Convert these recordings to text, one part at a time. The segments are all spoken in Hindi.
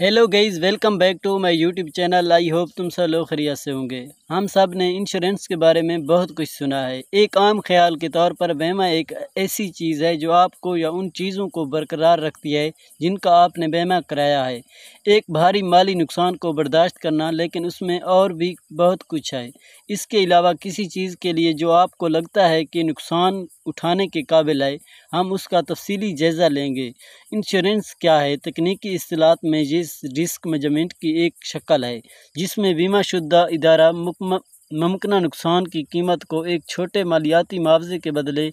hello guys welcome back to my YouTube channel I hope तुम सब लोग खरिया से होंगे हम सब ने इंश्योरेंस के बारे में बहुत कुछ सुना है एक आम ख्याल के तौर पर बीमा एक ऐसी चीज़ है जो आपको या उन चीज़ों को बरकरार रखती है जिनका आपने बीमा कराया है एक भारी माली नुकसान को बर्दाश्त करना लेकिन उसमें और भी बहुत कुछ है इसके अलावा किसी चीज़ के लिए जो आपको लगता है कि नुकसान उठाने के काबिल है हम उसका तफसली जायज़ा लेंगे इंश्योरेंस क्या है तकनीकी असलात में ये इस रिस्क मैनेजमेंट की एक शक्ल है जिसमें बीमा शुदा इदारा मुमकिन नुकसान की कीमत को एक छोटे मालियाती मुआवजे के बदले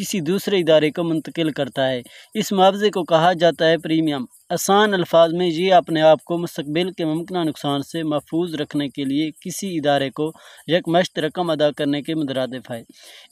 किसी दूसरे इदारे को मुंतकिल करता है इस मुआवजे को कहा जाता है प्रीमियम आसान अल्फाज में ये अपने आप को मुस्तबिल के मुमकिन नुकसान से महफूज रखने के लिए किसी इदारे को यकमश्त रकम अदा करने के मुतरदफ है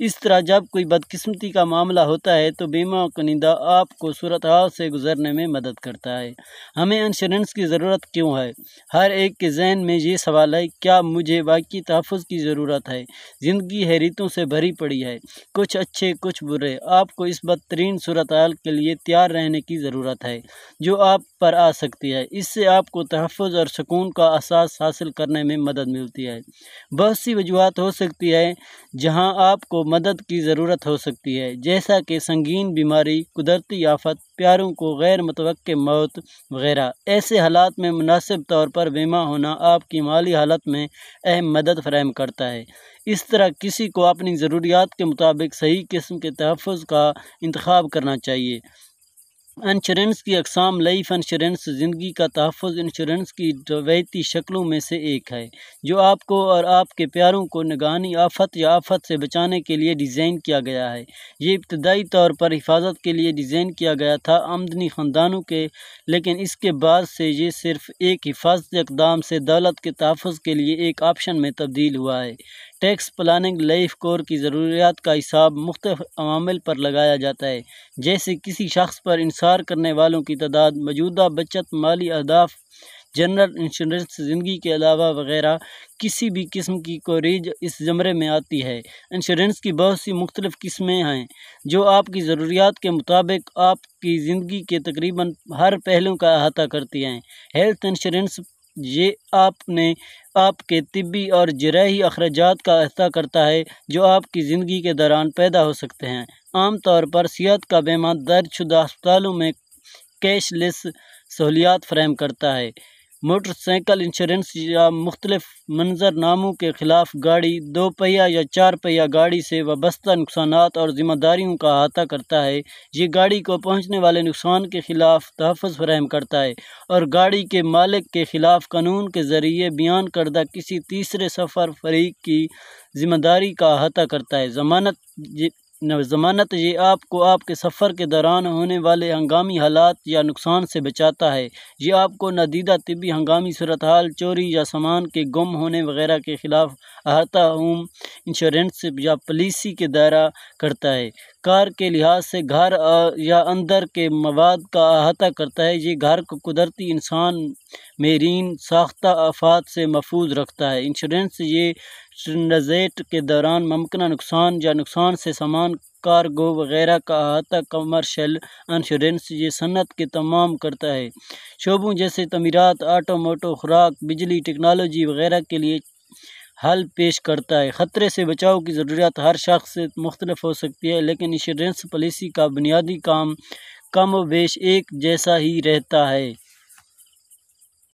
इस तरह जब कोई बदकस्मती का मामला होता है तो बीमा कनिंदा आपको सूरत हाल से गुजरने में मदद करता है हमें इंश्योरेंस की ज़रूरत क्यों है हर एक के जहन में ये सवाल है क्या मुझे वाकई तहफ़ की ज़रूरत है ज़िंदगी हैरतों से भरी पड़ी है कुछ अच्छे कुछ बुरे सूर्य आपको इस बदतरीन सूरत के लिए तैयार रहने की ज़रूरत है जो आप पर आ सकती है इससे आपको तहफ़ और सुकून का एहसास हासिल करने में मदद मिलती है बहुत सी वजूहत हो सकती है जहां आपको मदद की ज़रूरत हो सकती है जैसा कि संगीन बीमारी कुदरती आफत प्यारों को गैर मतवक़ मौत वगैरह ऐसे हालात में मुनासिब तौर पर बीमा होना आपकी माली हालत में अहम मदद फ्राहम करता है इस तरह किसी को अपनी ज़रूरियात के मुताबिक सही किस्म के तहफ़ का इंतखब करना चाहिए इंश्योरेंस की अकसाम लाइफ इंश्योरेंस ज़िंदगी का तहफ़ इंश्योरेंस की रवायती शक्लों में से एक है जो आपको और आपके प्यारों को निगरानी आफत या आफत से बचाने के लिए डिज़ाइन किया गया है ये इब्तदाई तौर पर हिफाजत के लिए डिज़ाइन किया गया था आमदनी ख़ानदानों के लेकिन इसके बाद से ये सिर्फ एक हिफाजती इकदाम से दौलत के तहफ़ के लिए एक ऑप्शन में तब्दील हुआ है टैक्स प्लानिंग लाइफ कोर की ज़रूरियात का हिसाब मुख्तफ अवामिल पर लगाया जाता है जैसे किसी शख्स पर इंसार करने वालों की तादाद मौजूदा बचत माली अहदाफ जनरल इंश्योरेंस ज़िंदगी के अलावा वगैरह किसी भी किस्म की कोरेज इस ज़मरे में आती है इंश्योरेंस की बहुत सी मुख्तलिफ़ किस्में हैं जो आपकी ज़रूरियात के मुताबिक आपकी ज़िंदगी के तकरीबन हर पहलू का अहाता करती हैं हेल्थ इंश्योरेंस ये आपने आपके तिबी और जराही अखराज का अहसा करता है जो आपकी ज़िंदगी के दौरान पैदा हो सकते हैं आमतौर पर सेहत का बीमा दर्जशुदा अस्पतालों में कैशलेस सहूलियात फ्राहम करता है मोटरसाइकिल इंश्योरेंस या मुख्तलिफ मंजर नामों के खिलाफ गाड़ी दो पहिया या चार पहिया गाड़ी से वाबस्ता नुकसान और ज़िम्मेदारियों का अहाता करता है ये गाड़ी को पहुँचने वाले नुकसान के खिलाफ तहफ़ फ्राहम करता है और गाड़ी के मालिक के खिलाफ कानून के ज़रिए बयान करदा किसी तीसरे सफ़र फरीक की ज़िम्मेदारी का अहाता करता है जमानत ज़मानत ये आपको आपके सफ़र के दौरान होने वाले हंगामी हालात या नुकसान से बचाता है ये आपको नदीदा तबी हंगामी सूरत हाल चोरी या सामान के गुम होने वगैरह के ख़िलाफ़ अहता होम इंश्योरेंस या पॉलिसी के दायरा करता है आकार के लिहाज से घर या अंदर के मवाद का अहाता करता है ये घर को कुदरती इंसान मेरीन साख्ता आफात से महफूज रखता है इंश्योरेंस ये नजेट के दौरान मुमकिन नुकसान या नुकसान से सामान कारगो वगैरह का अहाता कमर्शल इंश्योरेंस ये सनत के तमाम करता है शोबों जैसे तमीरत आटो मोटो खुराक बिजली टेक्नोलॉजी वगैरह के लिए हल पेश करता है ख़तरे से बचाव की ज़रूरत हर शख्स से मुख्तलफ हो सकती है लेकिन इंश्योरेंस पॉलिसी का बुनियादी काम कम वेश एक जैसा ही रहता है